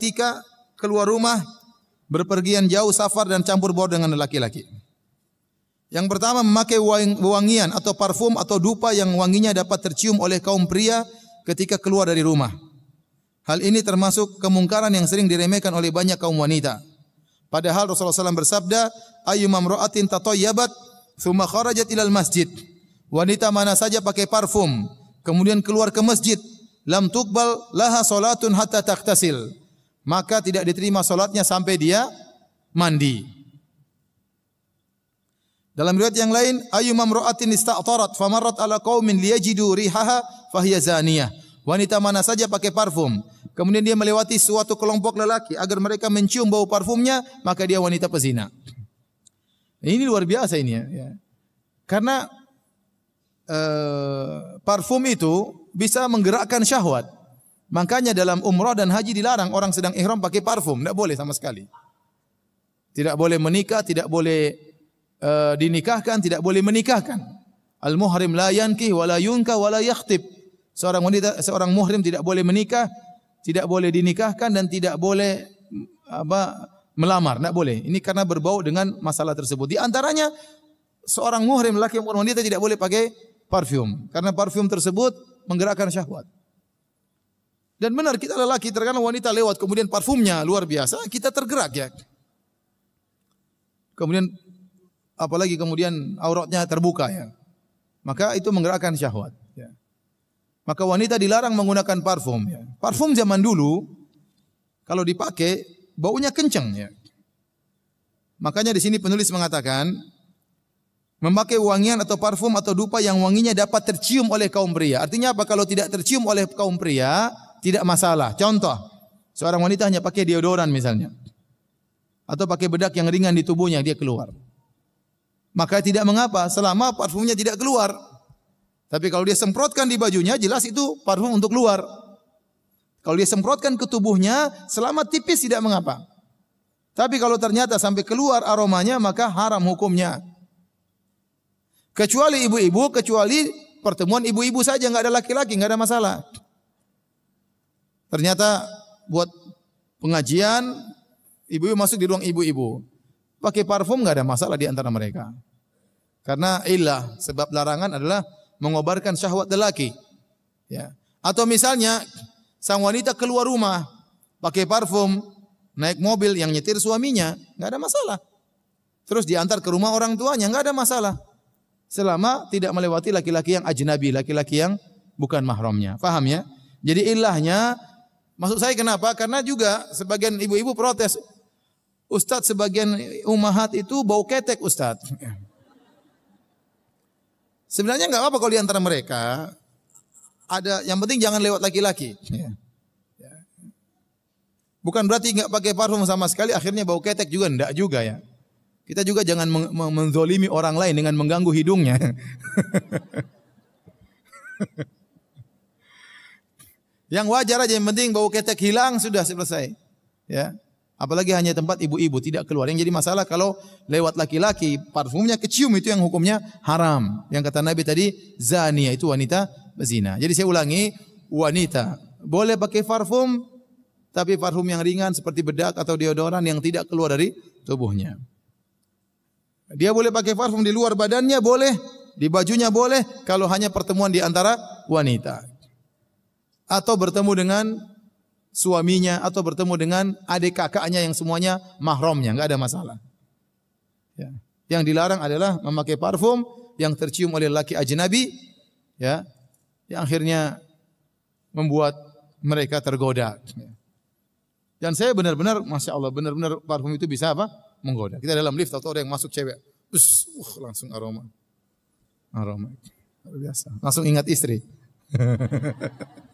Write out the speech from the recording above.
ketika keluar rumah berpergian jauh safar dan campur baur dengan laki-laki. Yang pertama memakai wangian atau parfum atau dupa yang wanginya dapat tercium oleh kaum pria ketika keluar dari rumah. Hal ini termasuk kemungkaran yang sering diremehkan oleh banyak kaum wanita. Padahal Rasulullah SAW bersabda, Ayu mamro'atin tatayyabat tsumma kharajat ilal masjid." Wanita mana saja pakai parfum, kemudian keluar ke masjid, lam tukbal laha salatun hatta taktasil maka tidak diterima solatnya sampai dia mandi. Dalam riwayat yang lain, ayu mamroatin ista'tarat famarat ala qaumin liyajidu rihaha fahiya zaniyah. Wanita mana saja pakai parfum, kemudian dia melewati suatu kelompok lelaki agar mereka mencium bau parfumnya, maka dia wanita pezina. Ini luar biasa ini ya. ya. Karena uh, parfum itu bisa menggerakkan syahwat. Makanya dalam umrah dan haji dilarang orang sedang ihram pakai parfum, tidak boleh sama sekali. Tidak boleh menikah, tidak boleh eh, dinikahkan, tidak boleh menikahkan. Al muhrim la yankih wa yunka yakhtib. Seorang wanita seorang muhrim tidak boleh menikah, tidak boleh dinikahkan dan tidak boleh apa melamar, tidak boleh. Ini karena berbau dengan masalah tersebut. Di antaranya seorang muhrim laki maupun wanita tidak boleh pakai parfum karena parfum tersebut menggerakkan syahwat. Dan benar kita lelaki terkadang wanita lewat kemudian parfumnya luar biasa, kita tergerak ya. Kemudian apalagi kemudian auratnya terbuka ya. Maka itu menggerakkan syahwat ya. Maka wanita dilarang menggunakan parfum ya. Parfum zaman dulu kalau dipakai baunya kenceng ya. Makanya di sini penulis mengatakan memakai wangian atau parfum atau dupa yang wanginya dapat tercium oleh kaum pria. Artinya apa? Kalau tidak tercium oleh kaum pria, tidak masalah. Contoh, seorang wanita hanya pakai deodoran misalnya. Atau pakai bedak yang ringan di tubuhnya, dia keluar. Maka tidak mengapa selama parfumnya tidak keluar. Tapi kalau dia semprotkan di bajunya, jelas itu parfum untuk keluar. Kalau dia semprotkan ke tubuhnya, selama tipis tidak mengapa. Tapi kalau ternyata sampai keluar aromanya, maka haram hukumnya. Kecuali ibu-ibu, kecuali pertemuan ibu-ibu saja, nggak ada laki-laki, nggak ada masalah. Ternyata buat pengajian, ibu-ibu masuk di ruang ibu-ibu. Pakai parfum nggak ada masalah di antara mereka. Karena ilah, sebab larangan adalah mengobarkan syahwat lelaki. Ya. Atau misalnya sang wanita keluar rumah pakai parfum, naik mobil yang nyetir suaminya, nggak ada masalah. Terus diantar ke rumah orang tuanya, nggak ada masalah. Selama tidak melewati laki-laki yang ajnabi, laki-laki yang bukan mahramnya. Paham ya? Jadi ilahnya Maksud saya kenapa? Karena juga sebagian ibu-ibu protes. Ustadz sebagian umahat itu bau ketek Ustadz. Sebenarnya nggak apa-apa kalau di antara mereka ada yang penting jangan lewat laki-laki. Ya. Ya. Bukan berarti nggak pakai parfum sama sekali akhirnya bau ketek juga ndak juga ya. Kita juga jangan men menzolimi orang lain dengan mengganggu hidungnya. Yang wajar aja yang penting bau ketek hilang sudah selesai. Ya. Apalagi hanya tempat ibu-ibu tidak keluar. Yang jadi masalah kalau lewat laki-laki parfumnya kecium itu yang hukumnya haram. Yang kata Nabi tadi zania itu wanita bezina. Jadi saya ulangi wanita boleh pakai parfum tapi parfum yang ringan seperti bedak atau deodoran yang tidak keluar dari tubuhnya. Dia boleh pakai parfum di luar badannya boleh, di bajunya boleh kalau hanya pertemuan di antara wanita atau bertemu dengan suaminya atau bertemu dengan adik kakaknya yang semuanya mahramnya, nggak ada masalah. Ya. Yang dilarang adalah memakai parfum yang tercium oleh laki ajnabi, ya, yang akhirnya membuat mereka tergoda. Ya. Dan saya benar-benar, masya Allah, benar-benar parfum itu bisa apa? Menggoda. Kita dalam lift atau ada yang masuk cewek, us, uh, langsung aroma, aroma, luar biasa. Langsung ingat istri.